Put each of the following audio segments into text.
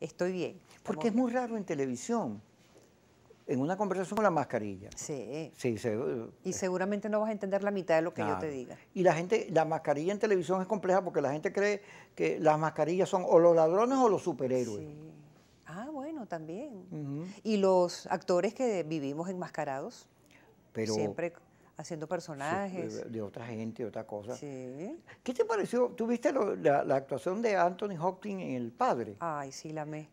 estoy bien. Porque es muy raro en televisión. En una conversación con la mascarilla. Sí. sí eh, y seguramente no vas a entender la mitad de lo que yo te diga. Y la gente, la mascarilla en televisión es compleja porque la gente cree que las mascarillas son o los ladrones o los superhéroes. Sí. Ah, bueno, también. Y los actores que vivimos enmascarados. Pero, siempre haciendo personajes. de otra gente, de otra cosa. Sí. ¿Qué te pareció? ¿Tuviste la, actuación de Anthony Hopkins en El Padre? Ay, sí, la amé.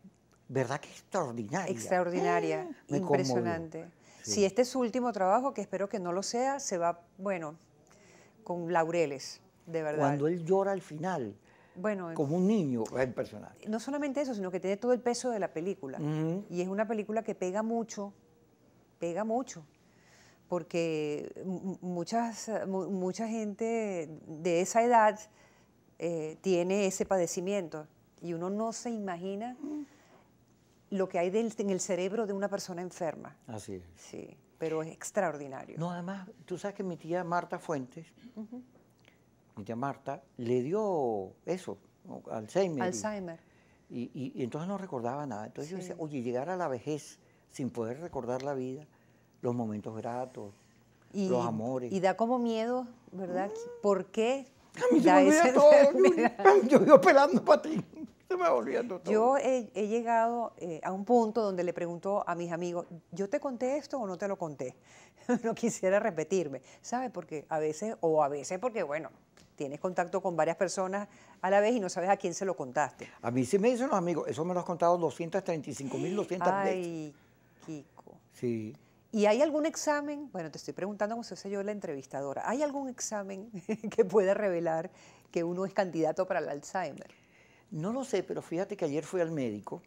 ¿Verdad que extraordinaria? Extraordinaria, mm, impresionante. Si este es su último trabajo, que espero que no lo sea, se va, bueno, con laureles, de verdad. Cuando él llora al final. Bueno, como un niño en personaje. No solamente eso, sino que tiene todo el peso de la película. Y es una película que pega mucho, pega mucho porque muchas, mucha gente de esa edad eh, tiene ese padecimiento y uno no se imagina lo que hay del, en el cerebro de una persona enferma. Así es. Sí, pero es extraordinario. No, además, tú sabes que mi tía Marta Fuentes, mi tía Marta, le dio eso, Alzheimer. Alzheimer. Y, y, entonces no recordaba nada. Entonces yo decía, oye, llegar a la vejez sin poder recordar la vida, los momentos gratos, y, los amores. Y da como miedo, ¿verdad? Mm. ¿Por qué? A mí me olvida todo. Yo, yo, pelando para ti. Se me volviendo todo. Yo he, llegado eh, a un punto donde le pregunto a mis amigos, ¿yo te conté esto o no te lo conté? no quisiera repetirme, ¿sabes? Porque a veces, o a veces porque, bueno, tienes contacto con varias personas a la vez y no sabes a quién se lo contaste. A mí sí me dicen los amigos, eso me lo has contado 235.200 veces. Ay, Kiko. Sí. ¿Y hay algún examen? Bueno, te estoy preguntando como se hace yo la entrevistadora. ¿Hay algún examen que pueda revelar que uno es candidato para el Alzheimer? No lo sé, pero fíjate que ayer fui al médico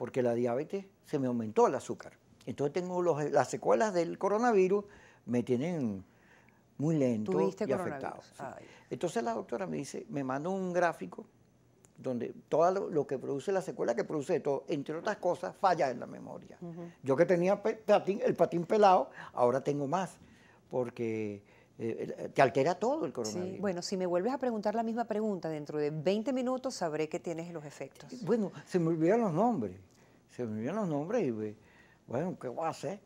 porque la diabetes se me aumentó el azúcar. Entonces tengo los, las secuelas del coronavirus, me tienen muy lento y afectado. Entonces la doctora me dice, me manda un gráfico donde todo lo que produce la secuela, que produce todo, entre otras cosas, falla en la memoria. Yo que tenía el patín pelado, ahora tengo más, porque eh, eh, te altera todo el coronavirus. Sí. Bueno, si me vuelves a preguntar la misma pregunta dentro de 20 minutos, sabré que tienes los efectos. Bueno, se me olvidan los nombres, se me olvidan los nombres y, bueno, ¿qué voy a hacer?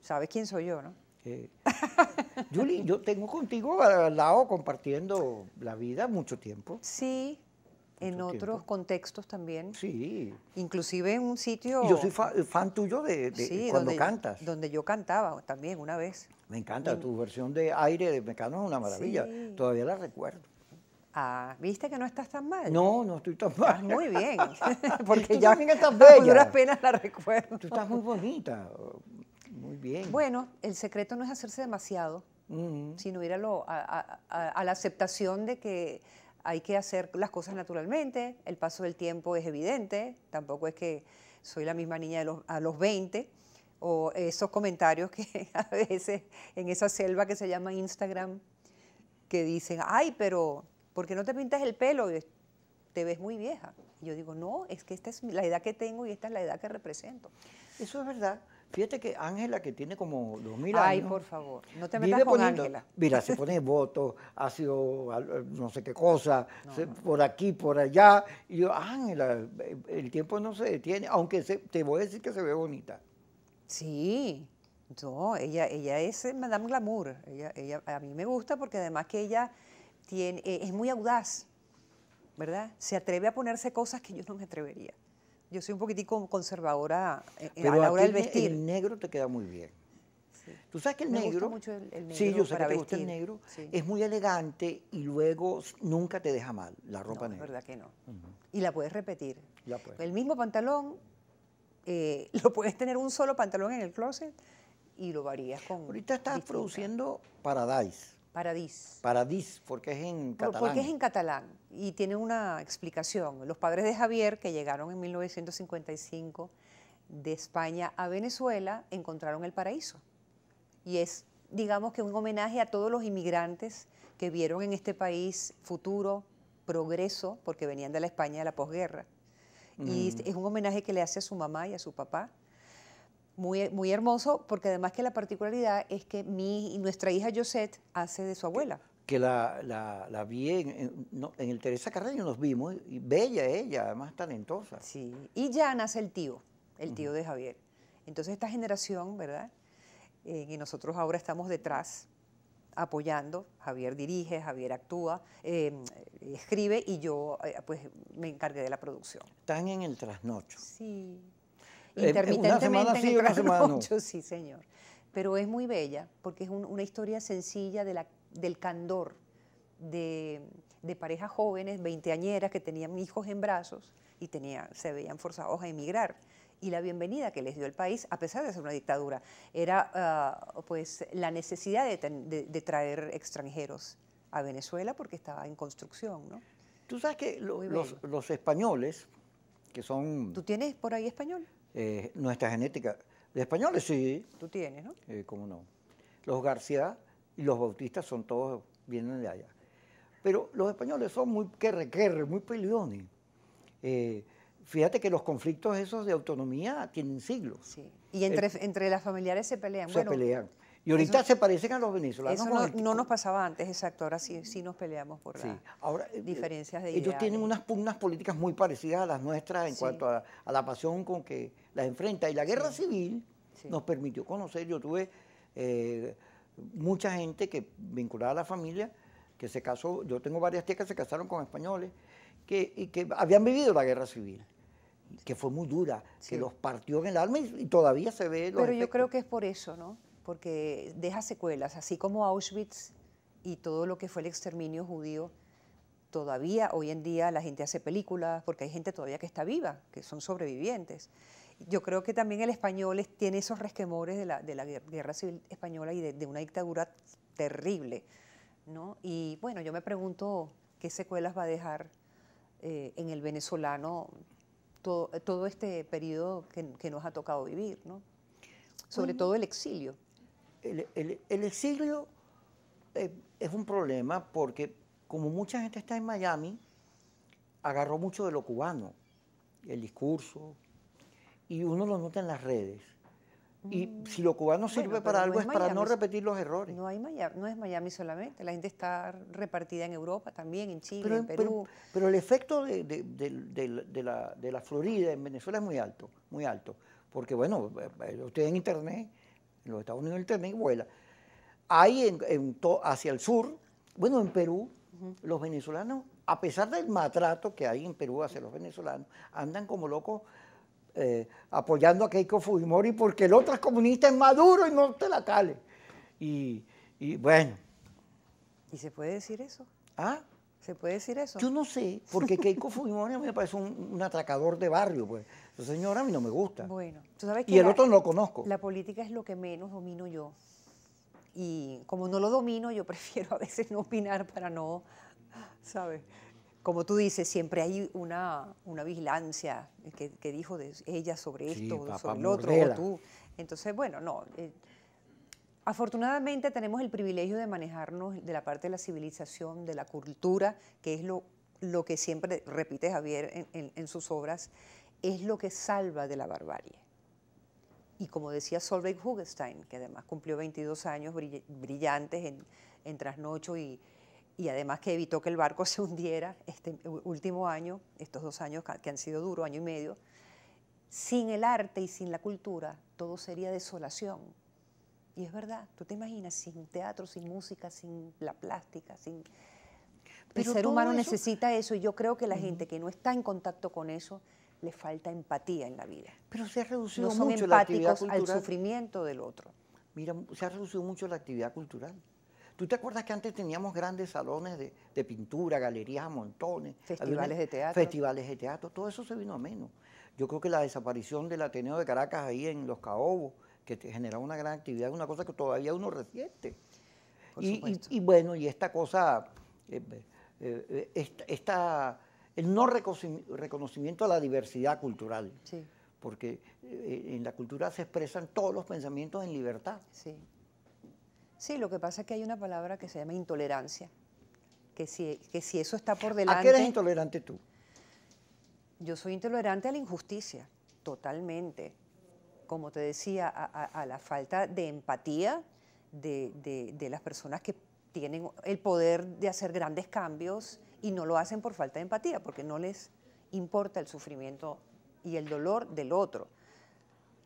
Sabes quién soy yo, ¿no? Eh, Julie, yo tengo contigo al lado compartiendo la vida mucho tiempo. Sí, en otros contextos también. Sí. Inclusive en un sitio... yo soy fan tuyo de, cuando cantas. donde yo cantaba también una vez. Me encanta, tu versión de aire de Mecano es una maravilla. Todavía la recuerdo. Ah, ¿viste que no estás tan mal? No, no estoy tan mal. muy bien. Porque ya también estás bella. la recuerdo. Tú estás muy bonita. Muy bien. Bueno, el secreto no es hacerse demasiado, sino ir lo, a la aceptación de que hay que hacer las cosas naturalmente, el paso del tiempo es evidente, tampoco es que soy la misma niña a los 20 o esos comentarios que a veces en esa selva que se llama Instagram, que dicen, ay, pero ¿por qué no te pintas el pelo? Te ves muy vieja. yo digo, no, es que esta es la edad que tengo y esta es la edad que represento. Eso es verdad. Fíjate que Ángela, que tiene como dos mil años. Ay, por favor, no te metas con Ángela. Mira, se pone votos, sido no sé qué cosa, por aquí, por allá. Y yo, Ángela, eh, el tiempo no se detiene, aunque te voy a decir que se ve bonita. Sí, no, ella, ella es eh, Madame Glamour. a mí me gusta porque además que ella tiene, eh, es muy audaz, ¿verdad? Se atreve a ponerse cosas que yo no me atrevería. Yo soy un poquitico conservadora eh, eh, a la hora del vestir. El negro te queda muy bien. Tú sabes que el negro. negro sí, yo sé que el negro. Es muy elegante y luego nunca te deja mal la ropa negra. Es verdad que no. Y la puedes repetir. Ya pues. El mismo pantalón, eh, lo puedes tener un solo pantalón en el closet y lo varías con. Ahorita estás produciendo Paradise. Paradis. Paradis, porque es en catalán. Porque es en catalán y tiene una explicación. Los padres de Javier, que llegaron en 1955 de España a Venezuela, encontraron el paraíso. Y es, digamos que un homenaje a todos los inmigrantes que vieron en este país futuro, progreso, porque venían de la España de la posguerra. Y es un homenaje que le hace a su mamá y a su papá muy, muy hermoso, porque además que la particularidad es que mi, nuestra hija Josette hace de su abuela. Que la, la, la vi en, en, el Teresa Carreño, nos vimos, y bella ella, además talentosa. Sí, y ya nace el tío, el tío de Javier. Entonces esta generación, ¿verdad? Eh, y nosotros ahora estamos detrás apoyando, Javier dirige, Javier actúa, eh, escribe y yo eh, pues me encargué de la producción. Están en el trasnocho. Sí, eh, eh, intermitentemente sí, sí, señor. Pero es muy bella porque es una historia sencilla de la, del candor de, parejas jóvenes, veinteañeras, que tenían hijos en brazos y tenía, se veían forzados a emigrar y la bienvenida que les dio el país, a pesar de ser una dictadura, era ah, pues la necesidad de, traer extranjeros a Venezuela porque estaba en construcción, ¿no? Tú sabes que los, los, españoles, que son... ¿Tú tienes por ahí español? Eh, nuestra genética. De españoles, sí. Tú tienes, ¿no? Eh, cómo no. Los García y los Bautistas son todos, vienen de allá. Pero los españoles son muy querre, muy peleones. Eh, fíjate que los conflictos esos de autonomía tienen siglos. Sí. Y entre, entre las familiares se pelean. Se pelean. Y ahorita se parecen a los venezolanos. no, nos pasaba antes, exacto. Ahora sí, sí nos peleamos por las eh, diferencias de Ellos tienen unas pugnas políticas muy parecidas a las nuestras en cuanto a, la pasión con que las enfrenta. Y la guerra civil nos permitió conocer. Yo tuve eh, mucha gente que vinculada a la familia, que se casó. Yo tengo varias tías que se casaron con españoles que, y que habían vivido la guerra civil que fue muy dura, que los partió en el alma y, todavía se ve. Pero yo creo que es por eso, ¿no? porque deja secuelas, así como Auschwitz y todo lo que fue el exterminio judío. Todavía hoy en día la gente hace películas porque hay gente todavía que está viva, que son sobrevivientes. Yo creo que también el español tiene esos resquemores de la, guerra civil española y de, una dictadura terrible. ¿no? Y bueno, yo me pregunto qué secuelas va a dejar eh, en el venezolano todo, todo este periodo que, que, nos ha tocado vivir, ¿no? sobre todo el exilio el, exilio eh, es un problema porque como mucha gente está en Miami, agarró mucho de lo cubano, el discurso, y uno lo nota en las redes. Y mm, si lo cubano sirve para algo es, para no repetir los errores. No, hay no es Miami solamente, la gente está repartida en Europa también, en Chile, en Perú. Pero, el efecto de, la, de, la, Florida en Venezuela es muy alto, muy alto. Porque bueno, eh, eh, usted en Internet en los Estados Unidos el vuela. Ahí en, hacia el sur, bueno, en Perú, los venezolanos, a pesar del maltrato que hay en Perú hacia los venezolanos, andan como locos eh, apoyando a Keiko Fujimori porque el otro es comunista, es maduro y no te la cale. Y, bueno. ¿Y se puede decir eso? ¿Ah? ¿Se puede decir eso? Yo no sé, porque Keiko Fujimori me parece un, un atracador de barrio, pues señora, a mí no me gusta. Bueno, tú sabes que... Y el otro no lo conozco. La política es lo que menos domino yo. Y como no lo domino, yo prefiero a veces no opinar para no, ¿sabes? Como tú dices, siempre hay una, una vigilancia que, dijo ella sobre esto, sobre el otro, o tú. Entonces, bueno, no. Eh, afortunadamente tenemos el privilegio de manejarnos de la parte de la civilización, de la cultura, que es lo, lo que siempre repite Javier en, en, en sus obras es lo que salva de la barbarie. Y como decía Solveig Hugestein que además cumplió 22 años brillantes en, trasnocho y, además que evitó que el barco se hundiera este último año, estos dos años que han sido duros, año y medio, sin el arte y sin la cultura todo sería desolación. Y es verdad, tú te imaginas, sin teatro, sin música, sin la plástica, sin... Pero el ser humano necesita eso y yo creo que la gente que no está en contacto con eso le falta empatía en la vida. Pero se ha reducido mucho la actividad cultural. al sufrimiento del otro. Mira, se ha reducido mucho la actividad cultural. ¿Tú te acuerdas que antes teníamos grandes salones de, pintura, galerías, a montones? Festivales de teatro. Festivales de teatro, todo eso se vino a menos. Yo creo que la desaparición del Ateneo de Caracas ahí en Los Caobos, que te generaba una gran actividad, una cosa que todavía uno resiente. Y, bueno, y esta cosa, eh, eh, eh, esta el no reconocimiento a la diversidad cultural. Porque eh, en la cultura se expresan todos los pensamientos en libertad. Sí. Sí, lo que pasa es que hay una palabra que se llama intolerancia. Que si, que si eso está por delante. ¿A qué eres intolerante tú? Yo soy intolerante a la injusticia, totalmente. Como te decía, a, la falta de empatía de, de las personas que tienen el poder de hacer grandes cambios y no lo hacen por falta de empatía, porque no les importa el sufrimiento y el dolor del otro.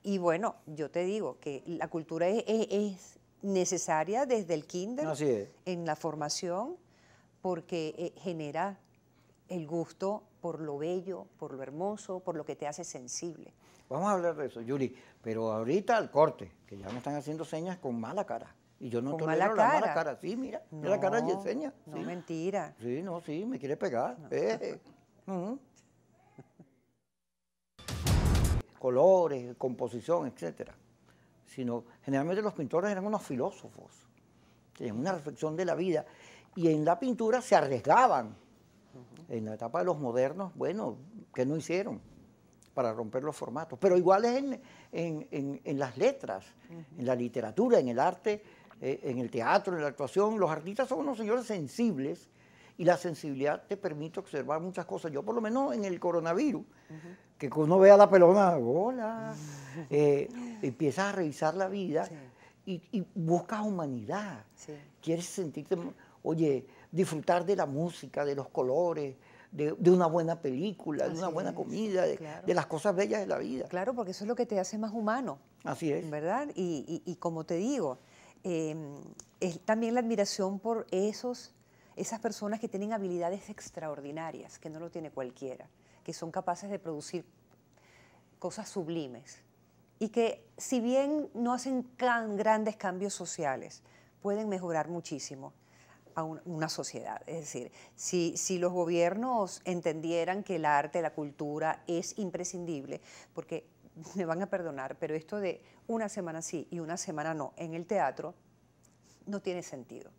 Y bueno, yo te digo que la cultura es, necesaria desde el kinder en la formación porque eh, genera el gusto por lo bello, por lo hermoso, por lo que te hace sensible. Vamos a hablar de eso, Yuri, pero ahorita al corte, que ya me están haciendo señas con mala cara. Y yo no tomé la cara. mala cara. Sí, mira, la cara de Yesenia. No, mentira. Sí, no, sí, me quiere pegar. Eh. Colores, composición, etcétera. Sino, generalmente los pintores eran unos filósofos. Tenían una reflexión de la vida. Y en la pintura se arriesgaban. En la etapa de los modernos, bueno, ¿qué no hicieron? para romper los formatos. Pero igual es en, en, en, en las letras, en la literatura, en el arte, eh, en el teatro, en la actuación. Los artistas son unos señores sensibles y la sensibilidad te permite observar muchas cosas. Yo por lo menos en el coronavirus, que uno vea la pelona, hola, eh, empiezas a revisar la vida y, buscas humanidad. Quieres sentirte, oye, disfrutar de la música, de los colores, de, una buena película, de una buena comida, de, las cosas bellas de la vida. Claro, porque eso es lo que te hace más humano. Así es. ¿Verdad? y como te digo, Em, también la admiración por esos, esas personas que tienen habilidades extraordinarias, que no lo tiene cualquiera, que son capaces de producir cosas sublimes y que si bien no hacen tan grandes cambios sociales, pueden mejorar muchísimo a una sociedad. Es decir, si, si los gobiernos entendieran que el arte, la cultura es imprescindible, porque me van a perdonar, pero esto de una semana sí y una semana no en el teatro no tiene sentido.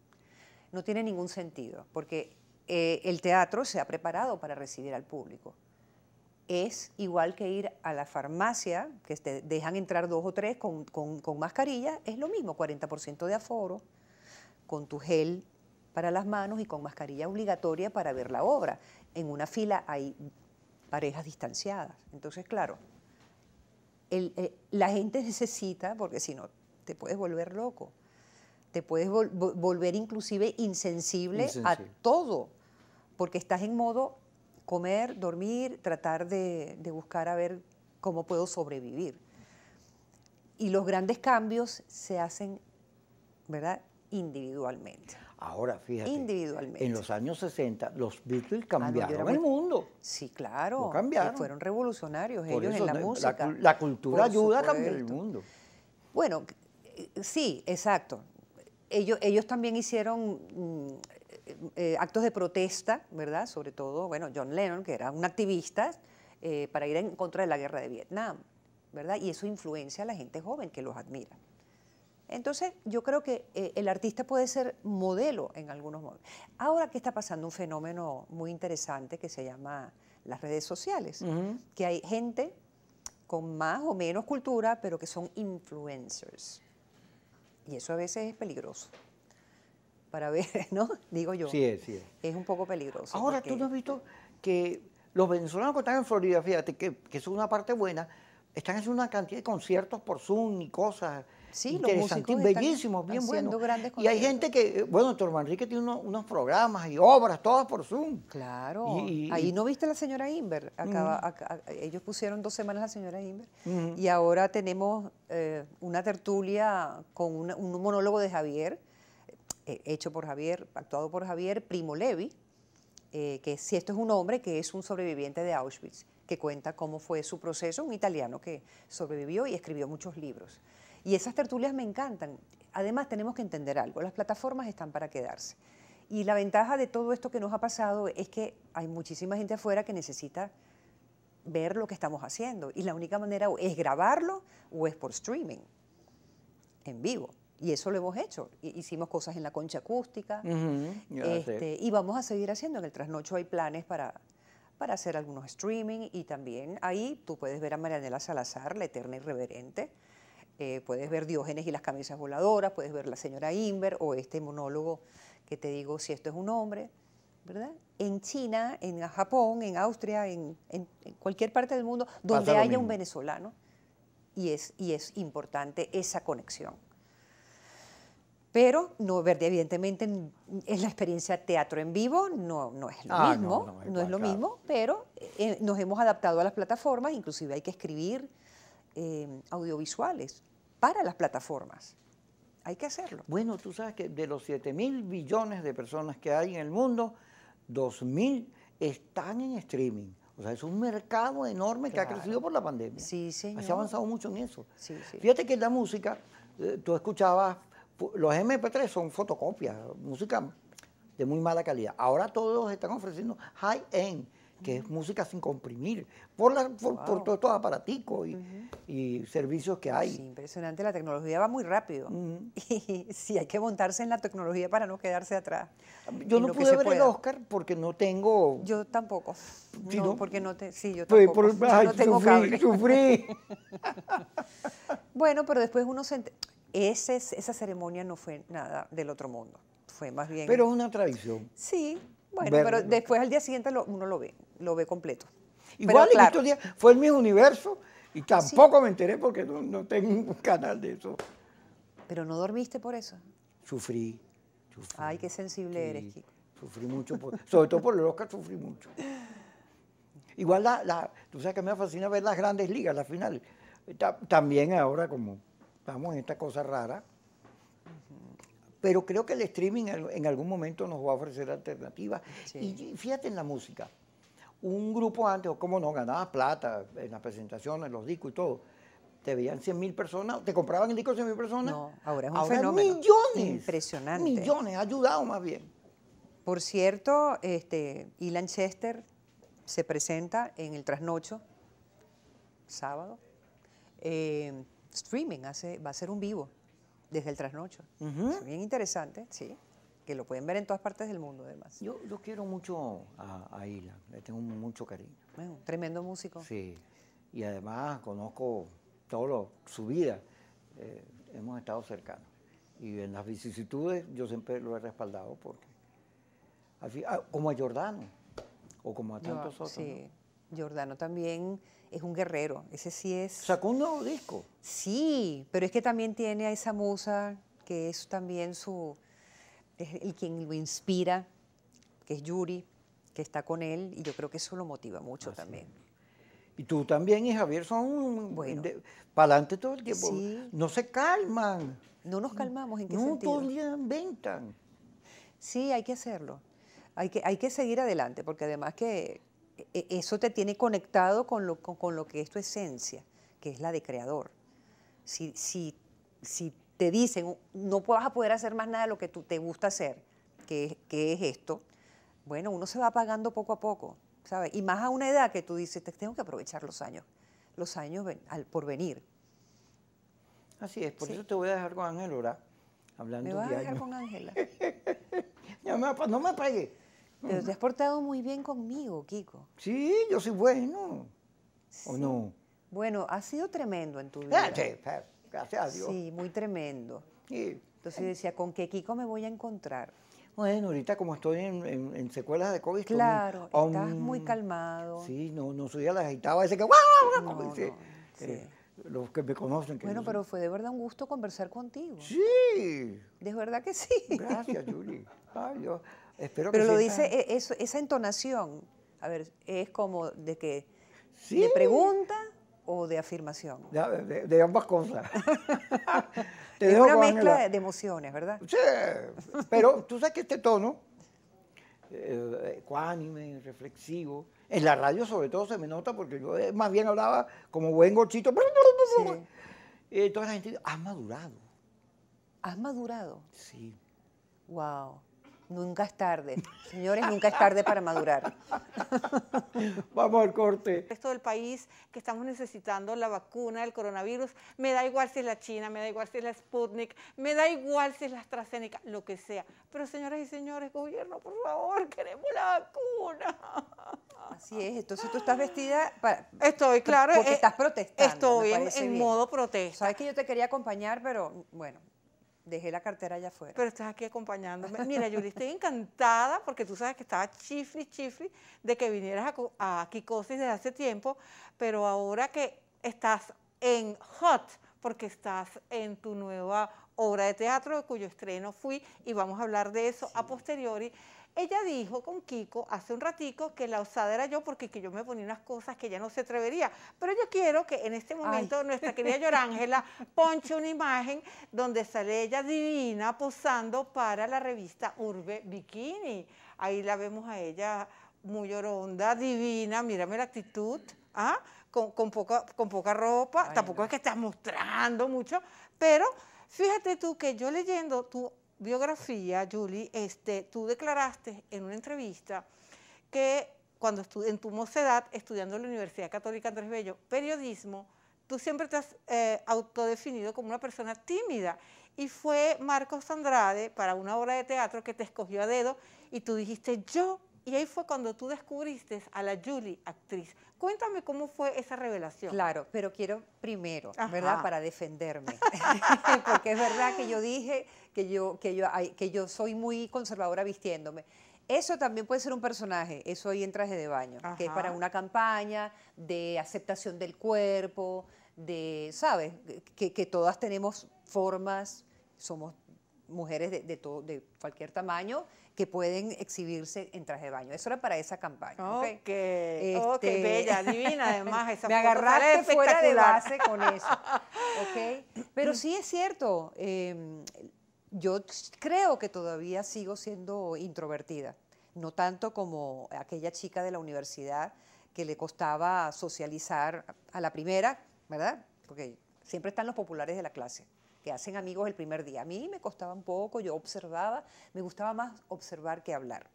No tiene ningún sentido, porque eh, el teatro se ha preparado para recibir al público. Es igual que ir a la farmacia, que te dejan entrar dos o tres con, con mascarilla, es lo mismo, 40% de aforo, con tu gel para las manos y con mascarilla obligatoria para ver la obra. En una fila hay parejas distanciadas. Entonces, claro, eh, la gente necesita, porque si no, te puedes volver loco, te puedes volver inclusive insensible, a todo, porque estás en modo comer, dormir, tratar de, de buscar a ver cómo puedo sobrevivir. Y los grandes cambios se hacen, ¿verdad? Individualmente. Ahora, fíjate. Individualmente. En los años 60, los Beatles ah, cambiaron el mundo. Sí, claro. fueron revolucionarios ellos en la, música. La, cultura ayuda a cambiar el mundo. Bueno, eh, sí, exacto. Ellos, también hicieron mm, eh, actos de protesta, ¿verdad? Sobre todo, bueno, John Lennon, que era un activista, eh, para ir en contra de la guerra de Vietnam, ¿verdad? Y eso influencia a la gente joven que los admira. Entonces, yo creo que eh, el artista puede ser modelo en algunos modos. Ahora que está pasando un fenómeno muy interesante que se llama las redes sociales, que hay gente con más o menos cultura, pero que son influencers. Y eso a veces es peligroso. Para ver, ¿no? Digo yo. Sí es, sí es. un poco peligroso. Ahora, tú no has visto que los venezolanos que están en Florida, fíjate, que, que es una parte buena, están haciendo una cantidad de conciertos por Zoom y cosas. Sí, los bellísimo, bien buenos Y hay gente que, eh, bueno, el Manrique tiene unos, programas y obras, todas por Zoom. Claro. Ahí no viste a la señora Inver. Acaba, mm. ellos pusieron dos semanas a la señora Inver. Mm. Y ahora tenemos eh, una tertulia con un monólogo de Javier, eh, hecho por Javier, actuado por Javier, Primo Levi. que si esto es un hombre que es un sobreviviente de Auschwitz, que cuenta cómo fue su proceso, un italiano que sobrevivió y escribió muchos libros. Y esas tertulias me encantan. Además, tenemos que entender algo, las plataformas están para quedarse. Y la ventaja de todo esto que nos ha pasado es que hay muchísima gente afuera que necesita ver lo que estamos haciendo. Y la única manera es grabarlo o es por streaming, en vivo. Y eso lo hemos hecho. Hicimos cosas en la concha acústica. Este, y vamos a seguir haciendo. En el trasnocho hay planes para, para hacer algunos streaming. Y también ahí tú puedes ver a Marianela Salazar, la eterna irreverente eh, puedes ver Diógenes y las camisas voladoras, puedes ver La señora Inver o este monólogo que te digo si esto es un hombre, ¿verdad? En China, en Japón, en Austria, en, cualquier parte del mundo donde haya un venezolano. Y es, y es importante esa conexión. Pero no, evidentemente, es la experiencia teatro en vivo no, no es lo ah, mismo, no, es lo mismo, pero eh, eh, nos hemos adaptado a las plataformas, inclusive hay que escribir Em, audiovisuales para las plataformas. Hay que hacerlo. Bueno, tú sabes que de los 7 mil billones de personas que hay en el mundo, 2 mil están en streaming. O sea, es un mercado enorme que ha crecido por la pandemia. Sí, señor. Se ha avanzado mucho en eso. Fíjate que la música, eh, tú escuchabas, los MP3 son fotocopias, música de muy mala calidad. Ahora todos están ofreciendo high-end que es música sin comprimir, por, la, por, todos estos y, servicios que hay. impresionante, la tecnología va muy rápido. Y sí, hay que montarse en la tecnología para no quedarse atrás. Yo no pude ver el Oscar porque no tengo... Yo tampoco. no, porque no te... Sí, yo tampoco. tengo sufrí, sufrí. bueno, pero después uno se... esa ceremonia no fue nada del otro mundo. Fue más bien... Pero es una tradición. Sí, bueno, pero después al día siguiente uno lo ve, lo ve completo. Igual en estos días fue en mi universo y tampoco me enteré porque no, tengo un canal de eso. Pero no dormiste por eso. Sufrí. Ay, qué sensible eres, Kiko. Sufrí mucho, sobre todo por el Oscar sufrí mucho. Igual, la, tú sabes que me fascina ver las grandes ligas, las finales. también ahora, como estamos en esta cosa rara, pero creo que el streaming en algún momento nos va a ofrecer alternativas. Y fíjate en la música. Un grupo antes, o cómo no, ganabas plata en las presentaciones, los discos y todo. Te veían 100 mil personas, te compraban el disco 100 mil personas. No, ahora es un ahora fenómeno. millones. Impresionante. Millones, ha ayudado más bien. Por cierto, este, Chester se presenta en el trasnocho, sábado. Eh, streaming, hace, va a ser un vivo desde el trasnocho. Es bien interesante, sí. Que lo pueden ver en todas partes del mundo, además. Yo, yo quiero mucho a, a le tengo mucho cariño. Bueno, un tremendo músico. Sí, y además conozco todo su vida, eh, hemos estado cercanos. Y en las vicisitudes yo siempre lo he respaldado porque, ah, como a Jordano, o como a tantos otros. Sí, Jordano también es un guerrero, ese sí es... Sacó un nuevo disco. Sí, pero es que también tiene a esa musa que es también su... el quien lo inspira, que es Yuri, que está con él y yo creo que eso lo motiva mucho ah, también. Y tú también y Javier son bueno, para adelante todo el tiempo. Sí. No se calman. No nos calmamos, ¿en qué no, sentido? No, todo inventan. Sí, hay que hacerlo. Hay que, hay que seguir adelante, porque además que e-, eso te tiene conectado con lo, con, lo que es tu esencia, que es la de creador. Si, si, si te dicen, no vas a poder hacer más nada de lo que tú te gusta hacer, que, que es esto, bueno, uno se va apagando poco a poco, ¿sabes? Y más a una edad que tú dices, tengo que aprovechar los años, los años al, por venir. Así es, por eso te voy a dejar con Ángela, hablando ¿Me voy a dejar con Ángela? no me apague. Pero te has portado muy bien conmigo, Kiko. Sí, yo soy bueno. ¿O no? Bueno, ha sido tremendo en tu eh, vida. Sí, eh, gracias a Dios. Sí, muy tremendo. Entonces decía, ¿con qué Kiko me voy a encontrar? Bueno, ahorita como estoy en, secuelas de COVID. Claro, estás muy calmado. Sí, no, no soy a la agitada ese que... dice, eh, los que me conocen. bueno, pero fue de verdad un gusto conversar contigo. Sí. De verdad que sí. Gracias, Julie. Ay, Dios... Pero lo dice e, esa entonación, a ver, es como de que de pregunta o de afirmación. de, ambas cosas. es una mezcla de emociones, ¿verdad? Sí, pero tú sabes que este tono, eh, reflexivo, en la radio sobre todo se me nota porque yo eh, más bien hablaba como buen gorchito. Sí. toda la gente, has madurado. ¿Has madurado? Sí. Wow. Nunca es tarde. Señores, nunca es tarde para madurar. Vamos al corte. El del país que estamos necesitando la vacuna del coronavirus, me da igual si es la China, me da igual si es la Sputnik, me da igual si es la AstraZeneca, lo que sea. Pero señoras y señores, gobierno, por favor, queremos la vacuna. Así es, entonces tú estás vestida para... Estoy, claro. Porque eh, estás protestando. Estoy en, en modo protesta. Sabes que yo te quería acompañar, pero bueno, dejé la cartera allá afuera. Pero estás aquí acompañándome. Mira, yo estoy encantada porque tú sabes que estaba chifli, chifli de que vinieras a, Kikosis desde hace tiempo, pero ahora que estás en Hot, porque estás en tu nueva obra de teatro, cuyo estreno fui, y vamos a hablar de eso a posteriori. Ella dijo con Kiko hace un ratico que la osada era yo porque yo me ponía unas cosas que ella no se atrevería. Pero yo quiero que en este momento nuestra querida Yorángela ponche una imagen donde sale ella divina posando para la revista Urbe Bikini. Ahí la vemos a ella muy oronda, divina, mírame la actitud. ¿ah? Con, poca, con poca ropa, tampoco es que está mostrando mucho, pero fíjate tú que yo leyendo tú biografía, Julie, este, tú declaraste en una entrevista que cuando en tu mocedad, estudiando en la Universidad Católica Andrés Bello, periodismo, tú siempre te has eh, autodefinido como una persona tímida. Y fue Marcos Andrade para una obra de teatro que te escogió a dedo y tú dijiste, yo y ahí fue cuando tú descubriste a la Julie, actriz. Cuéntame cómo fue esa revelación. Claro, pero quiero primero, ¿verdad? Para defenderme. Porque es verdad que yo dije que yo, que, yo, que yo soy muy conservadora vistiéndome. Eso también puede ser un personaje, eso ahí en traje de baño, que es para una campaña de aceptación del cuerpo, de, ¿sabes? Que, todas tenemos formas, somos mujeres de, todo, de cualquier tamaño que pueden exhibirse en traje de baño. Eso era para esa campaña. Ok, este, bella, divina además. Esa Me agarraste fuera de base con eso. Pero sí es cierto, em, yo creo que todavía sigo siendo introvertida, no tanto como aquella chica de la universidad que le costaba socializar a la primera, ¿verdad? Porque siempre están los populares de la clase que hacen amigos el primer día. A mí me costaba un poco, yo observaba, me gustaba más observar que hablar.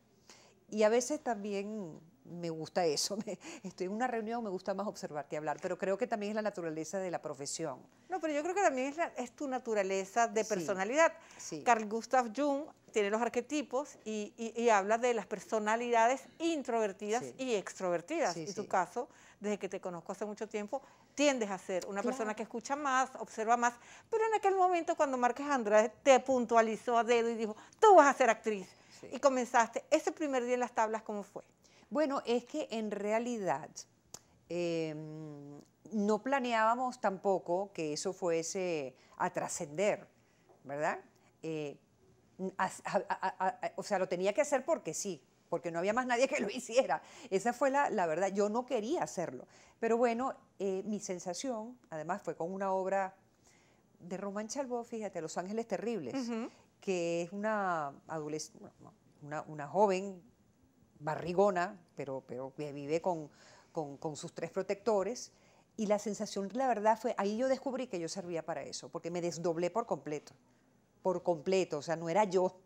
Y a veces también me gusta eso. estoy en una reunión, me gusta más observarte que hablar, pero creo que también es la naturaleza de la profesión. No, pero yo creo que también es, tu naturaleza de personalidad. Carl Gustav Jung tiene los arquetipos y, habla de las personalidades introvertidas y extrovertidas. en tu caso, desde que te conozco hace mucho tiempo, tiendes a ser una persona que escucha más, observa más, pero en aquel momento cuando Márquez Andrade te puntualizó a dedo y dijo, tú vas a ser actriz, y comenzaste ese primer día en las tablas, ¿cómo fue? Bueno, es que en realidad em, no planeábamos tampoco que eso fuese a trascender, ¿verdad? Eh, o sea, lo tenía que hacer porque sí, porque no había más nadie que lo hiciera. Esa fue la, la verdad, yo no quería hacerlo. Pero bueno, eh, mi sensación, además fue con una obra de Román Chalbó, fíjate, Los Ángeles Terribles, que es una, adolescente, una, una joven barrigona, pero, pero vive con, con, con sus tres protectores. Y la sensación, la verdad, fue, ahí yo descubrí que yo servía para eso, porque me desdoblé por completo, por completo, o sea, no era yo.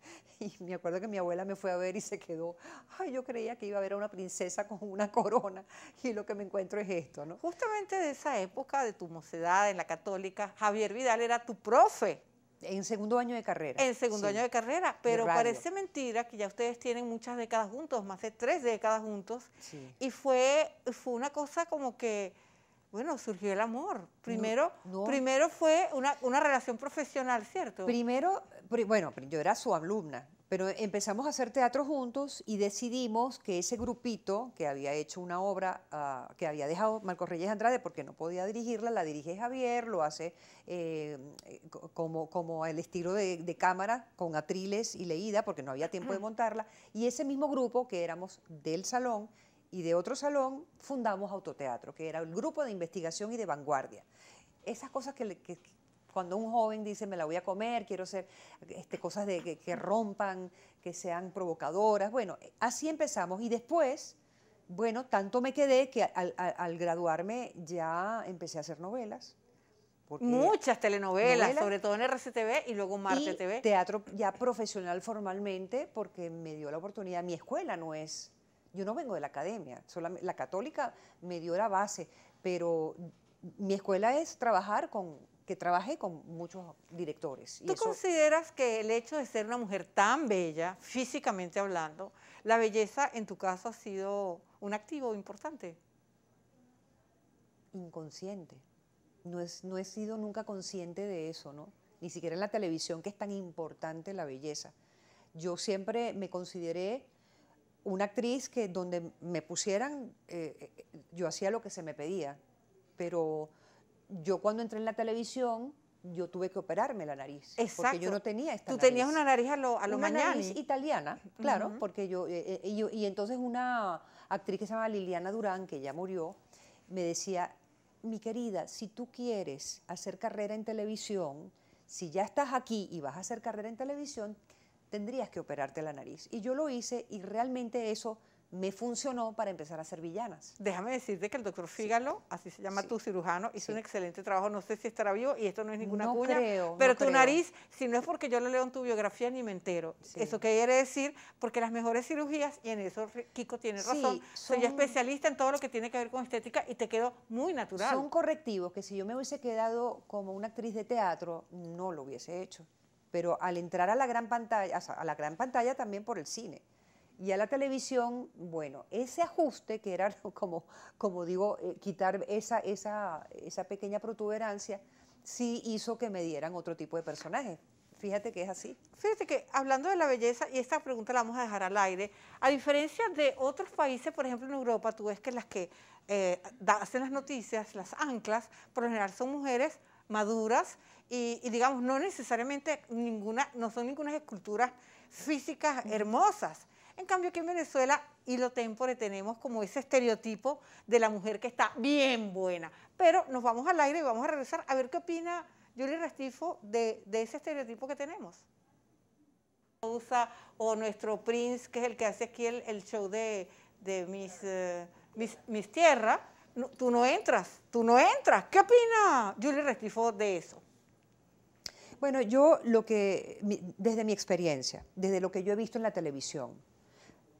Y me acuerdo que mi abuela me fue a ver y se quedó, ay, yo creía que iba a ver a una princesa con una corona y lo que me encuentro es esto, ¿no? Justamente de esa época de tu mocedad en la católica, Javier Vidal era tu profe. En segundo año de carrera. En segundo año de carrera, pero parece mentira que ya ustedes tienen muchas décadas juntos, más de tres décadas juntos, y fue, fue una cosa como que, bueno, surgió el amor. Primero, primero fue una, una, relación profesional, ¿cierto? Primero, bueno, yo era su alumna, pero empezamos a hacer teatro juntos y decidimos que ese grupito que había hecho una obra, ah, que había dejado Marcos Reyes Andrade porque no podía dirigirla, la dirige Javier, lo hace eh, como, como el estilo de, cámara, con atriles y leída, porque no había tiempo de montarla. Y ese mismo grupo, que éramos del salón y de otro salón, fundamos Autoteatro, que era el grupo de investigación y de vanguardia. Esas cosas que, cuando un joven dice me la voy a comer, quiero hacer este, cosas que, rompan, que sean provocadoras. Bueno, así empezamos y después, bueno, tanto me quedé que al, graduarme ya empecé a hacer novelas. Muchas telenovelas, sobre todo en RCTV y luego Marte TV. Teatro ya profesional formalmente, porque me dio la oportunidad. Mi escuela no es. Yo no vengo de la academia, solamente, la católica me dio la base, pero mi escuela es trabajar con que trabajé con muchos directores. ¿Tú consideras que el hecho de ser una mujer tan bella, físicamente hablando, la belleza en tu caso ha sido un activo importante? Inconsciente. No, he sido nunca consciente de eso, ¿no? Ni siquiera en la televisión, que es tan importante la belleza. Yo siempre me consideré una actriz que donde me pusieran, eh, eh, yo hacía lo que se me pedía, pero yo cuando entré en la televisión, yo tuve que operarme la nariz. Exacto. Porque yo no tenía esta Tú tenías una nariz a lo, italiana, claro, porque eh, eh, yo, y, entonces una actriz que se llama Liliana Durán, que ya murió, me decía, mi querida, si tú quieres hacer carrera en televisión, si ya estás aquí y vas a hacer carrera en televisión, tendrías que operarte la nariz. Y yo lo hice y realmente eso me funcionó para empezar a hacer villanas. Déjame decirte que el doctor Fígalo, así se llama tu cirujano, hizo un excelente trabajo. No sé si estará vivo y esto no es ninguna cuña. pero tu nariz, si no es porque yo lo leo en tu biografía ni me entero. Eso quiere decir porque las mejores cirugías, y en eso Kiko tiene razón, soy especialista en todo lo que tiene que ver con estética y te quedó muy natural. Son correctivos que si yo me hubiese quedado como una actriz de teatro, no lo hubiese hecho. Pero al entrar a la gran pantalla, a la gran pantalla también por el cine y a la televisión, bueno, ese ajuste que era, como, como digo, eh, quitar esa, pequeña protuberancia, sí hizo que me dieran otro tipo de personaje. Fíjate que es así. Fíjate que hablando de la belleza, y esta pregunta la vamos a dejar al aire, a diferencia de otros países, por ejemplo en Europa, tú ves que las que eh, hacen las noticias, las anclas, por lo general son mujeres maduras y, digamos, no necesariamente ninguna, no son ninguna esculturas físicas hermosas, en cambio, aquí en Venezuela, y lo tempore, tenemos como ese estereotipo de la mujer que está bien buena. Pero nos vamos al aire y vamos a regresar a ver qué opina Julie Restifo de, ese estereotipo que tenemos. Usa, o nuestro Prince, que es el que hace aquí el, show de, mis, eh, tierras, tú no entras, tú no entras. ¿Qué opina Julie Restifo de eso? Bueno, yo lo que, desde mi experiencia, desde lo que yo he visto en la televisión,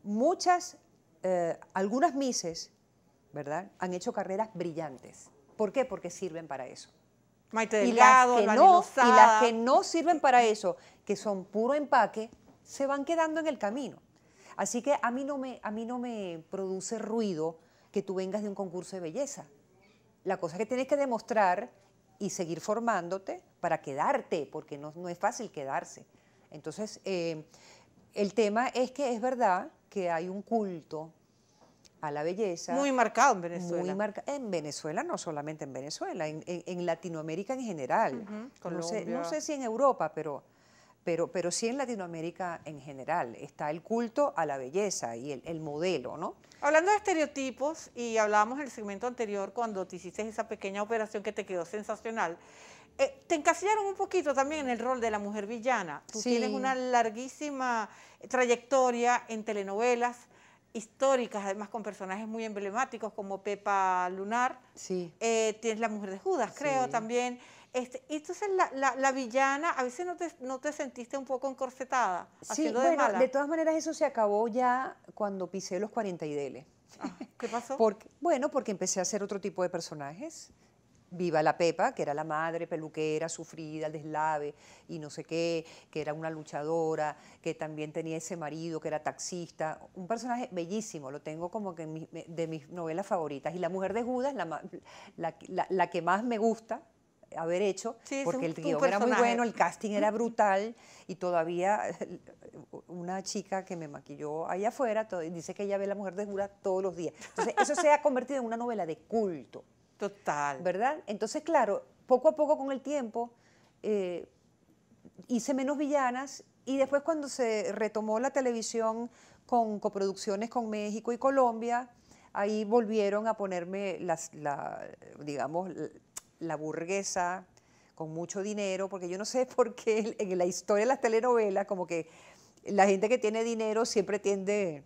muchas, eh, algunas Mises, ¿verdad? Han hecho carreras brillantes. ¿Por qué? Porque sirven para eso. Maite Delgado, y las que no, Y las que no sirven para eso, que son puro empaque, se van quedando en el camino. Así que a mí no me, a mí no me produce ruido que tú vengas de un concurso de belleza. La cosa es que tienes que demostrar y seguir formándote para quedarte, porque no, es fácil quedarse. Entonces, eh, el tema es que es verdad que hay un culto a la belleza. Muy marcado en Venezuela. Muy En Venezuela, no solamente en Venezuela, en, Latinoamérica en general. no, sé, si en Europa, pero, pero, pero sí en Latinoamérica en general. Está el culto a la belleza y el, el modelo, ¿no? Hablando de estereotipos, y hablábamos en el segmento anterior cuando te hiciste esa pequeña operación que te quedó sensacional, eh, te encasillaron un poquito también en el rol de la mujer villana. Tú tienes una larguísima trayectoria en telenovelas históricas, además con personajes muy emblemáticos como Pepa Lunar. Eh, tienes la mujer de Judas, creo, también. Este, entonces la, villana, a veces no te, sentiste un poco encorsetada. Sí, bueno, de, todas maneras eso se acabó ya cuando pisé los 40 y dele ah, ¿Qué pasó? bueno, porque empecé a hacer otro tipo de personajes viva la Pepa, que era la madre peluquera, sufrida, al deslave y no sé qué, que era una luchadora, que también tenía ese marido que era taxista, un personaje bellísimo, lo tengo como que de mis novelas favoritas. Y La Mujer de Judas, la, la, que más me gusta haber hecho, porque el guión era muy bueno, el casting era brutal y todavía una chica que me maquilló allá afuera dice que ella ve La Mujer de Judas todos los días. Entonces eso se ha convertido en una novela de culto Total. ¿Verdad? Entonces, claro, poco a poco con el tiempo eh, hice menos villanas y después cuando se retomó la televisión con coproducciones con México y Colombia, ahí volvieron a ponerme las, la, digamos, la burguesa con mucho dinero, porque yo no sé por qué en la historia de las telenovelas, como que la gente que tiene dinero siempre tiende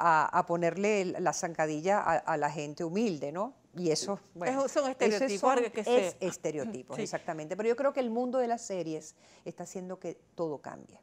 a, ponerle la zancadilla a, la gente humilde, ¿no? Y eso, es, son ah, estereotipos. es estereotipos, exactamente. Pero yo creo que el mundo de las series está haciendo que todo cambie.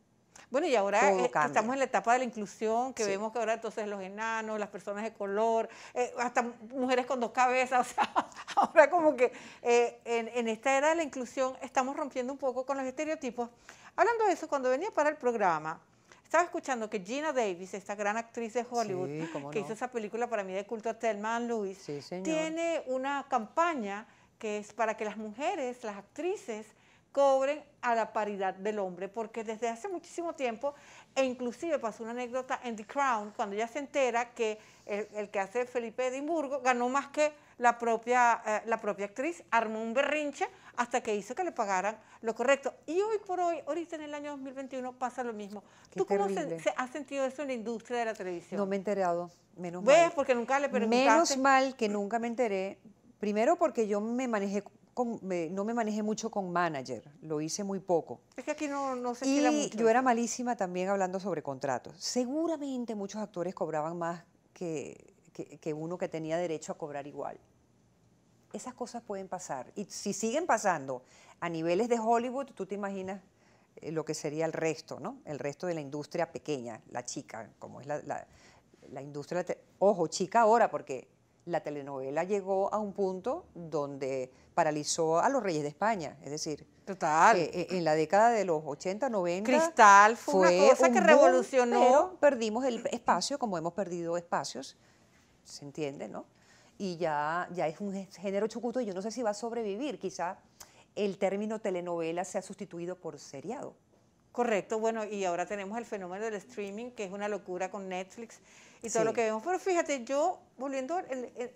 Bueno, y ahora estamos en la etapa de la inclusión, que vemos que ahora entonces los enanos, las personas de color, eh, hasta mujeres con dos cabezas, o sea, ahora como que eh, en, en, esta era de la inclusión estamos rompiendo un poco con los estereotipos. Hablando de eso, cuando venía para el programa, estaba escuchando que Gina Davis, esta gran actriz de Hollywood, que hizo esa película para mí de culto a Thelma Lewis, tiene una campaña que es para que las mujeres, las actrices, cobren a la paridad del hombre, porque desde hace muchísimo tiempo, e inclusive pasó una anécdota en The Crown, cuando ella se entera que el, el que hace Felipe Edimburgo ganó más que la propia, eh, la propia actriz armó un berrinche hasta que hizo que le pagaran lo correcto. Y hoy por hoy, ahorita en el año 2021, pasa lo mismo. ¿Tú cómo se, has sentido eso en la industria de la televisión? No me he enterado, menos mal. Porque nunca le preguntaste. Menos mal que nunca me enteré. Primero porque yo me no me manejé mucho con manager, lo hice muy poco. Es que aquí no, no se Y yo era malísima también hablando sobre contratos. Seguramente muchos actores cobraban más que que, uno que tenía derecho a cobrar igual. Esas cosas pueden pasar. Y si siguen pasando a niveles de Hollywood, tú te imaginas eh, lo que sería el resto, ¿no? El resto de la industria pequeña, la chica, como es la, la, industria... Ojo, chica ahora, porque la telenovela llegó a un punto donde paralizó a los reyes de España, es decir, total, eh, eh, en la década de los 80, 90, Cristal fue, fue una cosa que revolucionó, perdimos el espacio como hemos perdido espacios se entiende, ¿no? Y ya, ya es un género chucuto y yo no sé si va a sobrevivir, quizá el término telenovela se ha sustituido por seriado. Correcto, bueno, y ahora tenemos el fenómeno del streaming, que es una locura con Netflix y todo lo que vemos. Pero fíjate, yo, volviendo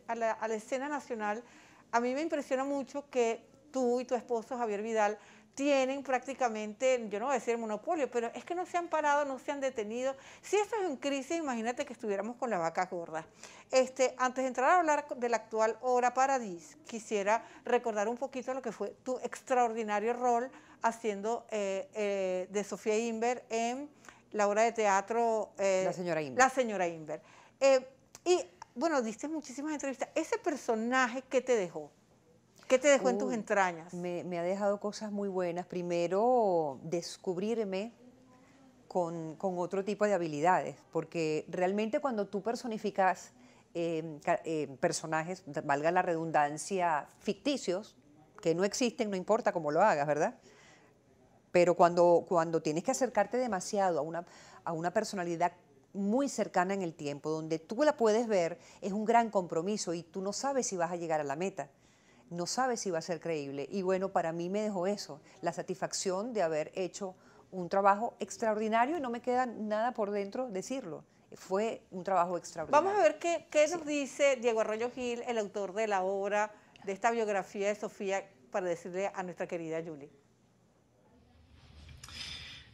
a la escena nacional, a mí me impresiona mucho que tú y tu esposo Javier Vidal tienen prácticamente, yo no voy a decir monopolio, pero es que no se han parado, no se han detenido. Si esto es en crisis, imagínate que estuviéramos con las vacas gordas. Este, antes de entrar a hablar de la actual Hora Paradis, quisiera recordar un poquito lo que fue tu extraordinario rol haciendo eh, eh, de Sofía Inver en la obra de teatro... Eh, la señora Inver. La señora y bueno, diste muchísimas entrevistas. Ese personaje qué te dejó, ¿Qué te dejó en tus entrañas? Me, ha dejado cosas muy buenas. Primero, descubrirme con, otro tipo de habilidades, porque realmente cuando tú personificas em, em, personajes, valga la redundancia, ficticios, que no existen, no importa cómo lo hagas, ¿verdad? Pero cuando, cuando tienes que acercarte demasiado a una, a una personalidad muy cercana en el tiempo, donde tú la puedes ver, es un gran compromiso y tú no sabes si vas a llegar a la meta no sabe si va a ser creíble. Y bueno, para mí me dejó eso, la satisfacción de haber hecho un trabajo extraordinario y no me queda nada por dentro decirlo. Fue un trabajo extraordinario. Vamos a ver qué, nos dice Diego Arroyo Gil, el autor de la obra, de esta biografía de Sofía, para decirle a nuestra querida Julie.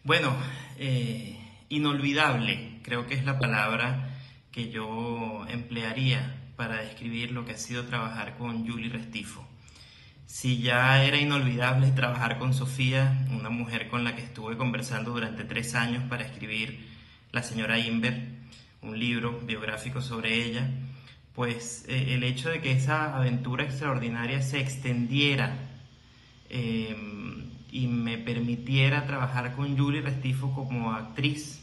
Bueno, eh, inolvidable, creo que es la palabra que yo emplearía para describir lo que ha sido trabajar con Julie Restifo. Si ya era inolvidable trabajar con Sofía, una mujer con la que estuve conversando durante tres años para escribir La señora Inver, un libro biográfico sobre ella, pues eh, el hecho de que esa aventura extraordinaria se extendiera em, y me permitiera trabajar con Julie Restifo como actriz,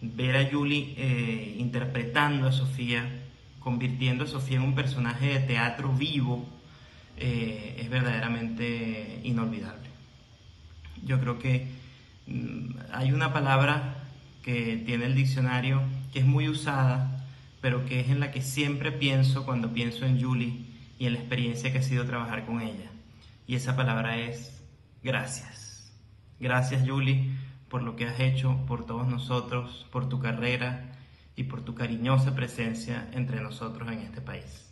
ver a Julie eh, interpretando a Sofía, convirtiendo a Sofía en un personaje de teatro vivo, eh, es verdaderamente inolvidable. Yo creo que mm, hay una palabra que tiene el diccionario que es muy usada, pero que es en la que siempre pienso cuando pienso en Julie y en la experiencia que ha sido trabajar con ella. Y esa palabra es gracias. Gracias Julie por lo que has hecho, por todos nosotros, por tu carrera y por tu cariñosa presencia entre nosotros en este país.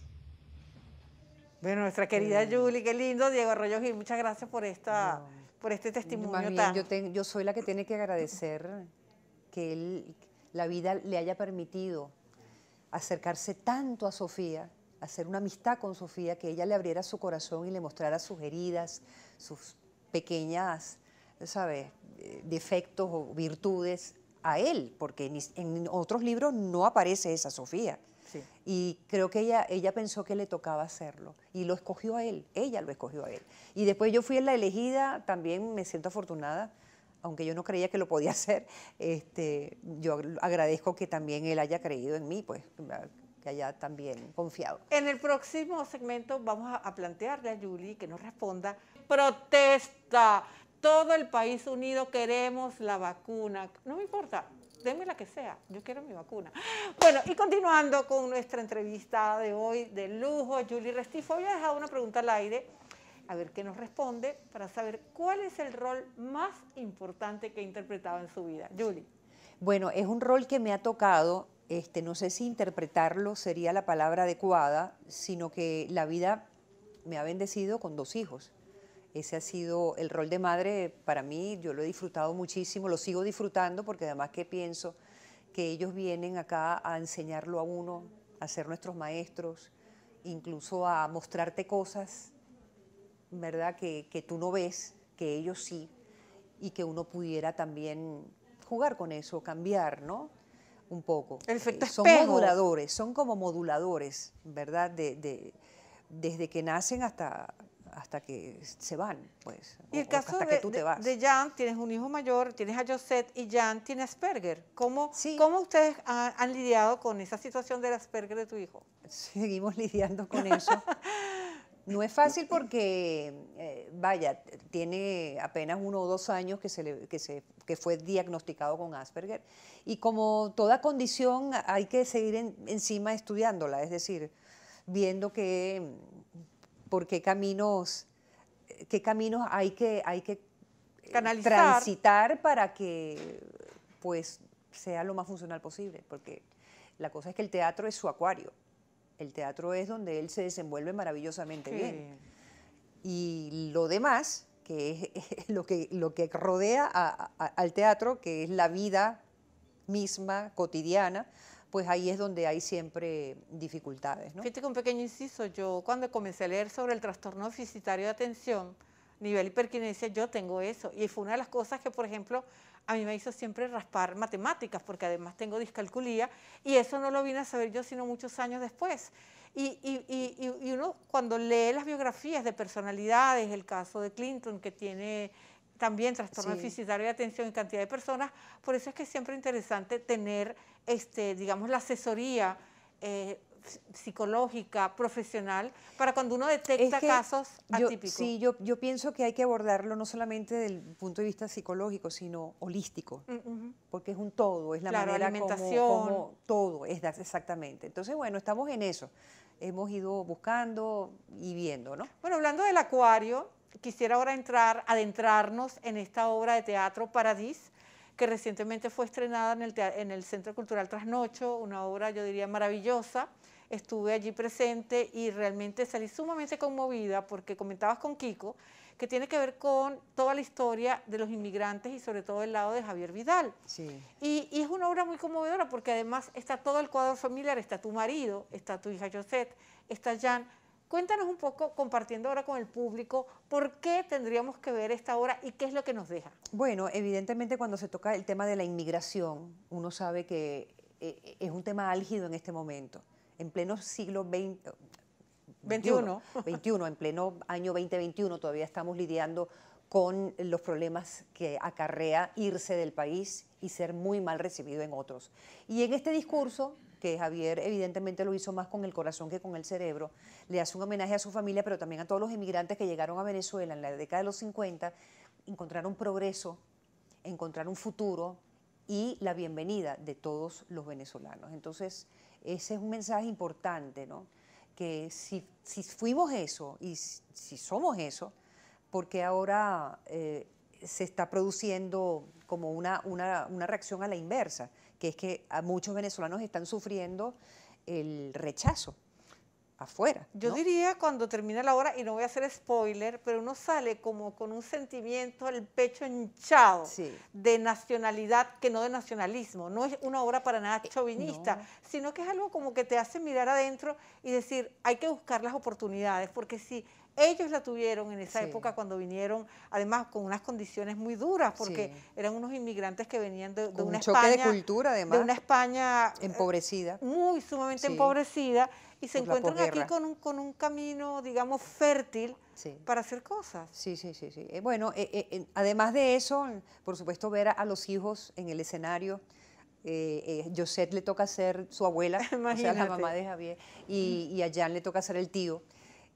Bueno, nuestra querida Julie, qué lindo. Diego Arroyo Gil, muchas gracias por, esta, por este testimonio. yo, yo soy la que tiene que agradecer que él, la vida le haya permitido acercarse tanto a Sofía, hacer una amistad con Sofía, que ella le abriera su corazón y le mostrara sus heridas, sus pequeñas, ¿sabes?, defectos o virtudes a él, porque en otros libros no aparece esa Sofía. Y creo que ella, ella pensó que le tocaba hacerlo y lo escogió a él, ella lo escogió a él. Y después yo fui la elegida, también me siento afortunada, aunque yo no creía que lo podía hacer, este, yo agradezco que también él haya creído en mí, pues ah, que haya también confiado. En el próximo segmento vamos a, plantearle a Julie que nos responda, protesta, todo el país unido queremos la vacuna, no me importa, Deme la que sea, yo quiero mi vacuna. Bueno, y continuando con nuestra entrevista de hoy de lujo, Julie Restifo, había dejado una pregunta al aire, a ver qué nos responde, para saber cuál es el rol más importante que ha interpretado en su vida. Julie. Bueno, es un rol que me ha tocado, este, no sé si interpretarlo sería la palabra adecuada, sino que la vida me ha bendecido con dos hijos. Ese ha sido el rol de madre para mí, yo lo he disfrutado muchísimo, lo sigo disfrutando porque además que pienso que ellos vienen acá a enseñarlo a uno, a ser nuestros maestros, incluso a mostrarte cosas, ¿verdad?, que, tú no ves, que ellos sí, y que uno pudiera también jugar con eso, cambiar, ¿no? Un poco. El eh, son moduladores, son como moduladores, ¿verdad? desde que nacen hasta hasta que se van, pues. Y el caso hasta de, que tú te vas. de Jan, tienes un hijo mayor, tienes a Josette y Jan tiene Asperger. ¿Cómo, ¿cómo ustedes han, lidiado con esa situación del Asperger de tu hijo? Seguimos lidiando con eso. no es fácil porque, eh, vaya, tiene apenas uno o dos años que, se que, se, que fue diagnosticado con Asperger. Y como toda condición, hay que seguir encima estudiándola, es decir, viendo que por qué caminos, qué caminos hay que, hay que eh, Canalizar. transitar para que pues sea lo más funcional posible, porque la cosa es que el teatro es su acuario. El teatro es donde él se desenvuelve maravillosamente bien. Y lo demás, que es lo que, lo que rodea al teatro, que es la vida misma, cotidiana, pues ahí es donde hay siempre dificultades. ¿no? Fíjate que un pequeño inciso, yo cuando comencé a leer sobre el trastorno deficitario de atención, nivel hiperquinesia, yo tengo eso. Y fue una de las cosas que, por ejemplo, a mí me hizo siempre raspar matemáticas, porque además tengo discalculía, y eso no lo vine a saber yo sino muchos años después. Y, y uno cuando lee las biografías de personalidades, el caso de Clinton, que tiene también trastorno sí. de atención y cantidad de personas. Por eso es que es siempre interesante tener, este, digamos, la asesoría eh, psicológica, profesional, para cuando uno detecta casos atípicos. sí, yo, pienso que hay que abordarlo no solamente del punto de vista psicológico, sino holístico, mm, porque es un todo, es la alimentación. como todo, es exactamente. Entonces, bueno, estamos en eso. Hemos ido buscando y viendo, ¿no? Bueno, hablando del acuario, quisiera ahora entrar, adentrarnos en esta obra de teatro Paradis, que recientemente fue estrenada en el, Centro Cultural Trasnocho, una obra yo diría maravillosa. Estuve allí presente y realmente salí sumamente conmovida porque comentabas con Kiko que tiene que ver con toda la historia de los inmigrantes y sobre todo el lado de Javier Vidal. Y, y, es una obra muy conmovedora porque además está todo el cuadro familiar, está tu marido, está tu hija Josette, está Jan, Cuéntanos un poco, compartiendo ahora con el público, por qué tendríamos que ver esta hora y qué es lo que nos deja. Bueno, evidentemente cuando se toca el tema de la inmigración, uno sabe que eh, es un tema álgido en este momento. En pleno siglo XXI, 21. 21, en pleno año 2021 todavía estamos lidiando con los problemas que acarrea irse del país y ser muy mal recibido en otros. Y en este discurso que Javier evidentemente lo hizo más con el corazón que con el cerebro, le hace un homenaje a su familia, pero también a todos los inmigrantes que llegaron a Venezuela en la década de los 50, encontraron progreso, encontrar un futuro y la bienvenida de todos los venezolanos. Entonces, ese es un mensaje importante, ¿no? Que si, fuimos eso y si somos eso, porque ahora eh, se está produciendo como una reacción a la inversa que es que muchos venezolanos están sufriendo el rechazo afuera. Yo diría cuando termina la hora, y no voy a hacer spoiler, pero uno sale como con un sentimiento, el pecho hinchado de nacionalidad, que no de nacionalismo, no es una obra para nada eh, chauvinista, sino que es algo como que te hace mirar adentro y decir, hay que buscar las oportunidades, porque si ellos la tuvieron en esa época cuando vinieron, además con unas condiciones muy duras, porque eran unos inmigrantes que venían de, una España. de eh, cultura, además. De una España. Empobrecida. Muy sumamente empobrecida. Y se encuentran aquí con un, camino, digamos, fértil. para hacer cosas. Sí, sí, sí. sí. Eh, bueno, eh, además de eso, por supuesto, ver a, los hijos en el escenario. Josette le toca ser su abuela, la mamá de Javier, y, y, a Jan le toca ser el tío.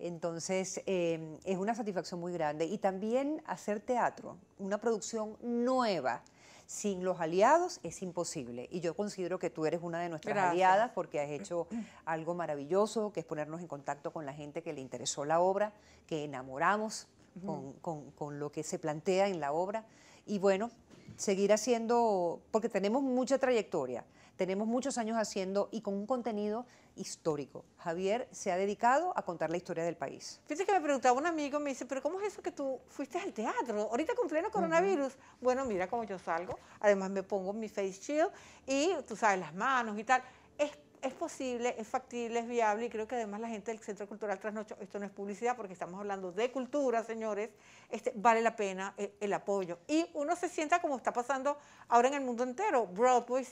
Entonces, em, es una satisfacción muy grande. Y también hacer teatro, una producción nueva. Sin los aliados es imposible. Y yo considero que tú eres una de nuestras aliadas porque has hecho algo maravilloso, que es ponernos en contacto con la gente que le interesó la obra, que enamoramos con, con lo que se plantea en la obra. Y bueno, seguir haciendo, porque tenemos mucha trayectoria, tenemos muchos años haciendo y con un contenido histórico. Javier se ha dedicado a contar la historia del país. Fíjate que me preguntaba un amigo, me dice, pero ¿cómo es eso que tú fuiste al teatro? Ahorita con pleno coronavirus. Bueno, mira cómo yo salgo. Además me pongo mi face shield y tú sabes las manos y tal. Es es posible, es factible, es viable y creo que además la gente del Centro Cultural Trasnocho, esto no es publicidad porque estamos hablando de cultura, señores, este, vale la pena eh, el, apoyo. Y uno se sienta como está pasando ahora en el mundo entero. Broadway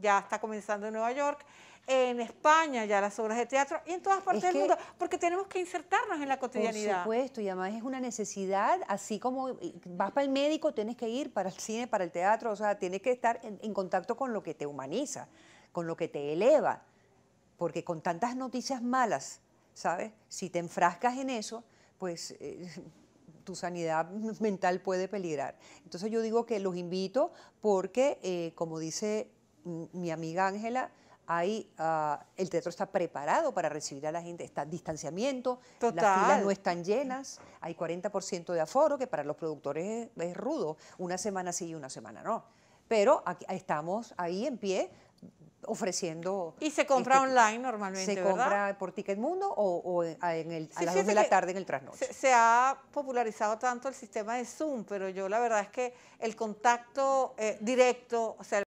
ya está comenzando en Nueva York, en España ya las obras de teatro y en todas partes del mundo, porque tenemos que insertarnos en la cotidianidad. Por supuesto, y además es una necesidad, así como vas para el médico, tienes que ir para el cine, para el teatro, o sea, tienes que estar en, en contacto con lo que te humaniza con lo que te eleva, porque con tantas noticias malas, ¿sabes? Si te enfrascas en eso, pues eh, tu sanidad mental puede peligrar. Entonces yo digo que los invito porque, eh, como dice mi amiga Ángela, hay, ah, el teatro está preparado para recibir a la gente, está distanciamiento, las filas no están llenas, hay 40% de aforo, que para los productores es, rudo, una semana sí y una semana no. Pero aquí, estamos ahí en pie ofreciendo. Y se compra este online normalmente. Se compra por Ticketmundo o, o en el, a las 2 de la tarde en el trasnoche. Se, ha popularizado tanto el sistema de Zoom, pero yo la verdad es que el contacto eh, directo, o sea,